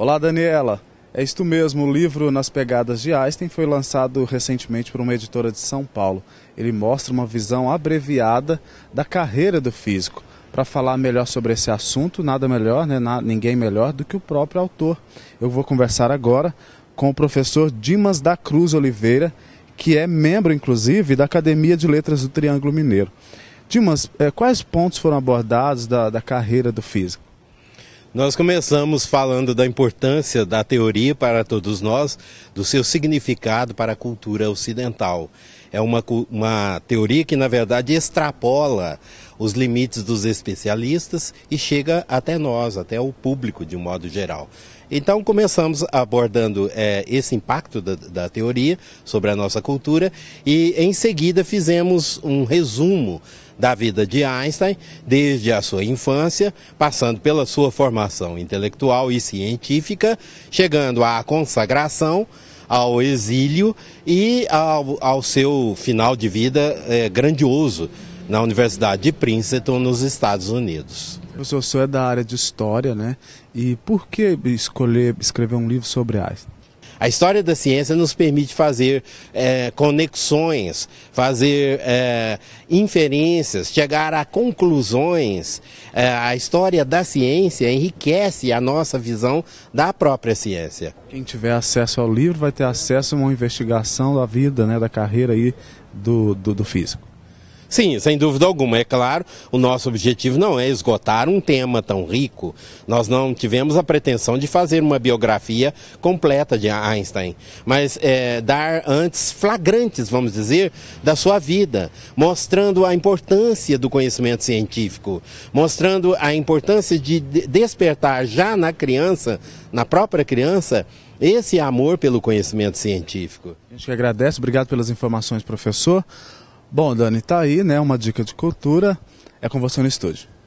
Olá, Daniela. É isto mesmo, o livro Nas Pegadas de Einstein foi lançado recentemente por uma editora de São Paulo. Ele mostra uma visão abreviada da carreira do físico. Para falar melhor sobre esse assunto, nada melhor, né? ninguém melhor do que o próprio autor. Eu vou conversar agora com o professor Dimas da Cruz Oliveira, que é membro, inclusive, da Academia de Letras do Triângulo Mineiro. Dimas, eh, quais pontos foram abordados da, da carreira do físico? Nós começamos falando da importância da teoria para todos nós, do seu significado para a cultura ocidental é uma, uma teoria que, na verdade, extrapola os limites dos especialistas e chega até nós, até o público de um modo geral. Então começamos abordando é, esse impacto da, da, teoria sobre a nossa cultura e em seguida fizemos um resumo da vida de Einstein, desde a sua infância, passando pela sua formação intelectual e científica, chegando à consagração ao exílio e ao, ao seu final de vida é, grandioso na Universidade de Princeton, nos Estados Unidos. Professor, o senhor é da área de História, né? E por que escolher escrever um livro sobre Einstein? A história da ciência nos permite fazer é, conexões, fazer é, inferências, chegar a conclusões. É, a história da ciência enriquece a nossa visão da própria ciência. Quem tiver acesso ao livro vai ter acesso a uma investigação da vida, né, da carreira aí do, do, do físico. Sim, sem dúvida alguma. É claro, o nosso objetivo não é esgotar um tema tão rico. Nós não tivemos a pretensão de fazer uma biografia completa de Einstein, mas é, dar antes flagrantes, vamos dizer, da sua vida, mostrando a importância do conhecimento científico, mostrando a importância de despertar já na criança, na própria criança, esse amor pelo conhecimento científico. A gente que agradece, obrigado pelas informações, professor. Bom, Dani, tá aí, né? Uma dica de cultura. É com você no estúdio.